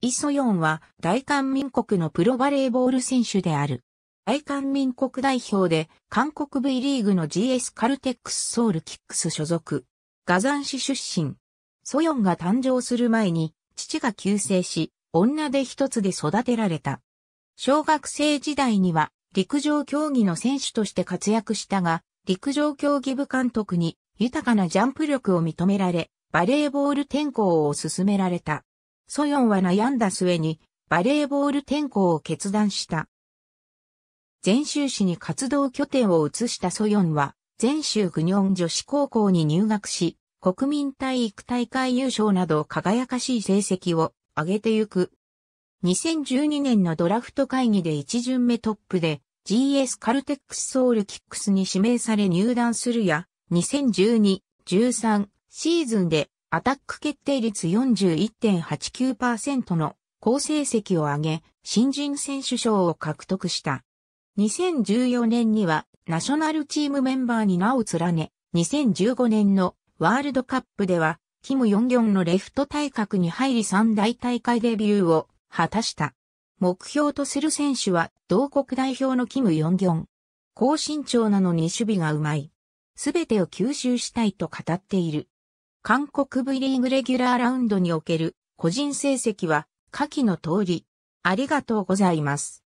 イ・ソヨンは大韓民国のプロバレーボール選手である。大韓民国代表で韓国 V リーグの GS カルテックスソウルキックス所属。ガザン市出身。ソヨンが誕生する前に父が急逝し、女手一つで育てられた。小学生時代には陸上競技の選手として活躍したが、陸上競技部監督に豊かなジャンプ力を認められ、バレーボール転向を勧められた。ソヨンは悩んだ末にバレーボール転校を決断した。全州市に活動拠点を移したソヨンは、全州グニョン女子高校に入学し、国民体育大会優勝など輝かしい成績を上げてゆく。2012年のドラフト会議で一巡目トップで GS カルテックスソウルキックスに指名され入団するや、2012-13シーズンでアタック決定率41.89%の好成績を上げ、新人選手賞を獲得した。2014年にはナショナルチームメンバーに名を連ね、2015年のワールドカップでは、キム・ヨンギョンのレフト対角に入り三大大会デビューを果たした。目標とする選手は同国代表のキム・ヨンギョン。高身長なのに守備がうまい。すべてを吸収したいと語っている。韓国 V リーグレギュラーラウンドにおける個人成績は下記の通り。ありがとうございます。